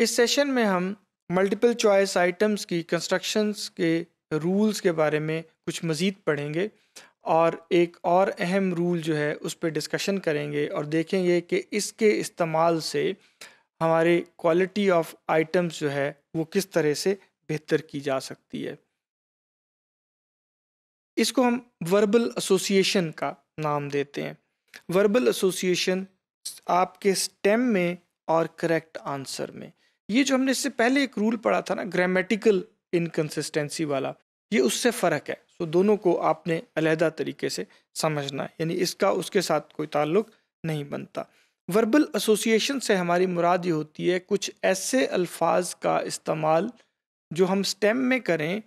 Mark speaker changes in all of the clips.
Speaker 1: इस सेशन में हम मल्टीपल चॉइस आइटम्स की कंस्ट्रक्शंस के रूल्स के बारे में कुछ मज़ीद पढ़ेंगे और एक और अहम रूल जो है उस पर डिस्कशन करेंगे और देखेंगे कि इसके इस्तेमाल से हमारे क्वालिटी ऑफ आइटम्स जो है वो किस तरह से बेहतर की जा सकती है इसको हम वर्बल एसोसिएशन का नाम देते हैं वर्बल एसोसिएशन आपके स्टेम में और करेक्ट आंसर में ये जो हमने इससे पहले एक रूल पढ़ा था ना ग्रामेटिकल इनकन्सिस्टेंसी वाला ये उससे फ़र्क है सो तो दोनों को आपने अलहदा तरीके से समझना है यानी इसका उसके साथ कोई ताल्लुक नहीं बनता वर्बल एसोसिएशन से हमारी मुराद ये होती है कुछ ऐसे अल्फाज का इस्तेमाल जो हम स्टेम में करें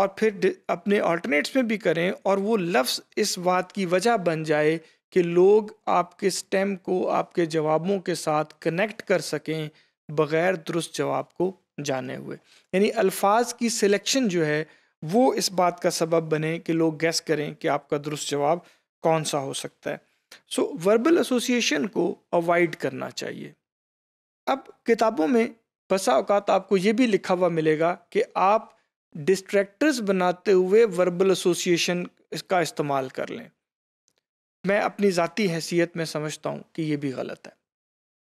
Speaker 1: और फिर अपने ऑल्टरनेट्स में भी करें और वो लफ्ज़ इस बात की वजह बन जाए कि लोग आपके स्टेम को आपके जवाबों के साथ कनेक्ट कर सकें बग़ैर दुरुस्त जवाब को जाने हुए यानी अल्फाज की सिलेक्शन जो है वो इस बात का सबब बने कि लोग गैस करें कि आपका दुरुस्त जवाब कौन सा हो सकता है सो वर्बल एसोसिएशन को अवॉइड करना चाहिए अब किताबों में बसा अवकात आपको ये भी लिखा हुआ मिलेगा कि आप डिस्ट्रैक्टर्स बनाते हुए वर्बल एसोसिएशन इसका इस्तेमाल कर लें मैं अपनी ज़ाती हैसियत में समझता हूँ कि ये भी गलत है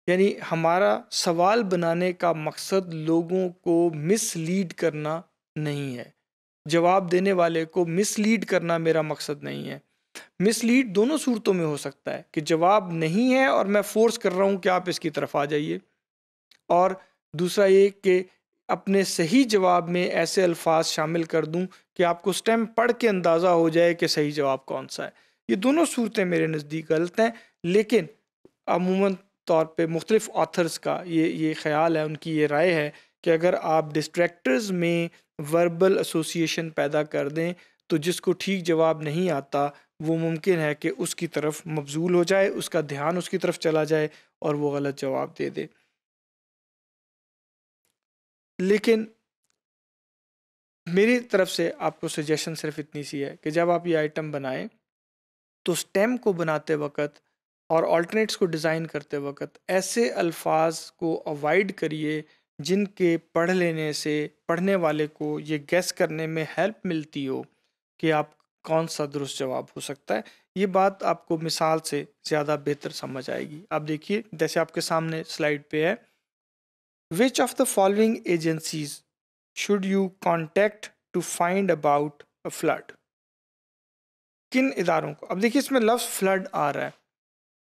Speaker 1: यानी हमारा सवाल बनाने का मकसद लोगों को मिसलीड करना नहीं है जवाब देने वाले को मिसलीड करना मेरा मकसद नहीं है मिसलीड दोनों सूरतों में हो सकता है कि जवाब नहीं है और मैं फोर्स कर रहा हूँ कि आप इसकी तरफ आ जाइए और दूसरा ये कि अपने सही जवाब में ऐसे अल्फाज शामिल कर दूं कि आपको स्टेम पढ़ के अंदाज़ा हो जाए कि सही जवाब कौन सा है ये दोनों सूरतें मेरे नज़दीक गलत हैं लेकिन अमूमन तौर पे मुख्तलिफ़ ऑथर्स का ये ये ख्याल है उनकी ये राय है कि अगर आप डिस्ट्रैक्टर्स में वर्बल एसोसिएशन पैदा कर दें तो जिसको ठीक जवाब नहीं आता वो मुमकिन है कि उसकी तरफ मबजूल हो जाए उसका ध्यान उसकी तरफ चला जाए और वो गलत जवाब दे दे लेकिन मेरी तरफ से आपको सजेशन सिर्फ इतनी सी है कि जब आप ये आइटम बनाएं तो स्टेम को बनाते वक्त और ऑल्टरनेट्स को डिज़ाइन करते वक्त ऐसे अल्फाज को अवॉइड करिए जिनके पढ़ लेने से पढ़ने वाले को ये गैस करने में हेल्प मिलती हो कि आप कौन सा दुरुस्त जवाब हो सकता है ये बात आपको मिसाल से ज़्यादा बेहतर समझ आएगी आप देखिए जैसे आपके सामने स्लाइड पे है which of the following agencies should you contact to find about a flood किन इदारों को अब देखिए इसमें लफ्ज़ फ्लड आ रहा है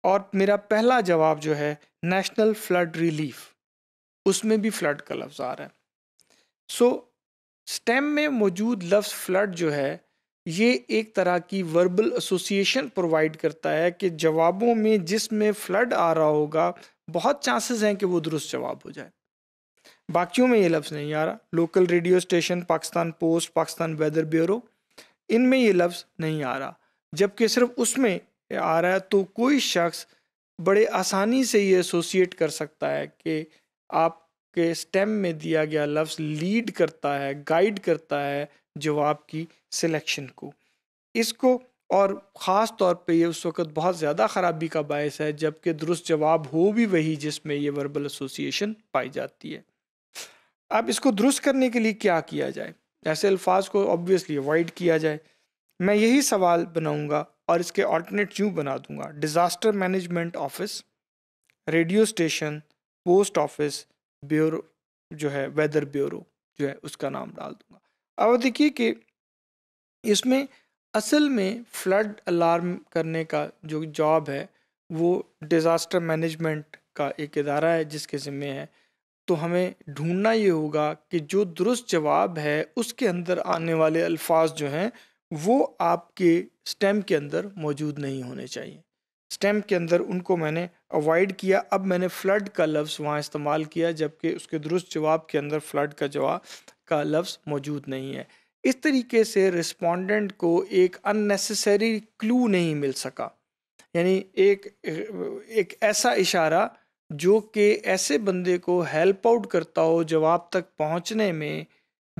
Speaker 1: और मेरा पहला जवाब जो है नेशनल फ्लड रिलीफ उसमें भी फ्लड का लफ्ज़ आ रहा है सो स्टेम में मौजूद लफ्ज़ फ्लड जो है ये एक तरह की वर्बल एसोसिएशन प्रोवाइड करता है कि जवाबों में जिसमें फ्लड आ रहा होगा बहुत चांसेस हैं कि वो दुरुस्त जवाब हो जाए बाकियों में ये लफ्ज़ नहीं आ रहा local radio station Pakistan post Pakistan weather bureau इनमें ये लफ्ज़ नहीं आ रहा जबकि सिर्फ उसमें आ रहा है तो कोई शख्स बड़े आसानी से ये एसोसिएट कर सकता है कि आपके स्टेम में दिया गया लफ्ज़ लीड करता है गाइड करता है जवाब की सिलेक्शन को इसको और ख़ास तौर पे ये उस वक्त बहुत ज़्यादा ख़राबी का बायस है जबकि दुरुस्त जवाब हो भी वही जिसमें ये वर्बल एसोसिएशन पाई जाती है अब इसको दुरुस्त करने के लिए क्या किया जाए ऐसे अल्फाज को ऑब्वियसली अवॉइड किया जाए मैं यही सवाल बनाऊंगा और इसके ऑल्टरनेट यूँ बना दूंगा disaster management office radio station post office bureau जो है वेदर ब्यूरो जो है उसका नाम डाल दूंगा अब देखिए कि इसमें असल में फ्लड अलार्म करने का जो जॉब है वो डिज़ास्टर मैनेजमेंट का एक इदारा है जिसके ज़िम्मे है तो हमें ढूंढना ये होगा कि जो दुरुस्त जवाब है उसके अंदर आने वाले अल्फाज जो हैं वो आपके स्टेम के अंदर मौजूद नहीं होने चाहिए स्टेम के अंदर उनको मैंने अवॉइड किया अब मैंने फ्लड का लफ्ज़ वहाँ इस्तेमाल किया जबकि उसके दुरुस्त जवाब के अंदर फ्लड का जवाब का लफ्ज़ मौजूद नहीं है इस तरीके से रिस्पोंडेंट को एक अननेसेसरी क्लू नहीं मिल सका यानी एक एक ऐसा इशारा जो कि ऐसे बंदे को हेल्प आउट करता हो जवाब तक पहुंचने में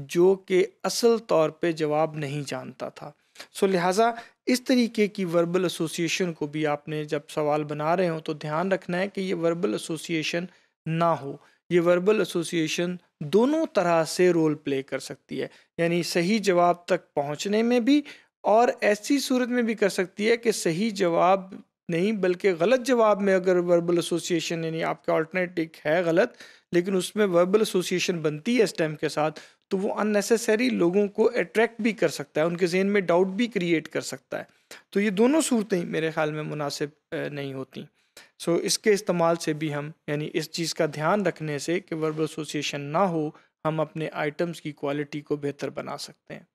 Speaker 1: जो कि असल तौर पे जवाब नहीं जानता था सो लिहाजा इस तरीके की वर्बल एसोसिएशन को भी आपने जब सवाल बना रहे हो तो ध्यान रखना है कि ये वर्बल एसोसिएशन ना हो ये वर्बल एसोसिएशन दोनों तरह से रोल प्ले कर सकती है यानी सही जवाब तक पहुंचने में भी और ऐसी सूरत में भी कर सकती है कि सही जवाब नहीं बल्कि गलत जवाब में अगर वर्बल एसोसिएशन यानी आपका ऑल्टरनेटिक है गलत लेकिन उसमें वर्बल एसोसिएशन बनती है स्टेम के साथ तो वो अननेसेसरी लोगों को अट्रैक्ट भी कर सकता है उनके जहन में डाउट भी क्रिएट कर सकता है तो ये दोनों सूरतें मेरे ख्याल में मुनासिब नहीं होती सो so, इसके इस्तेमाल से भी हम यानी इस चीज़ का ध्यान रखने से कि वर्ब एसोसिएशन ना हो हम अपने आइटम्स की क्वालिटी को बेहतर बना सकते हैं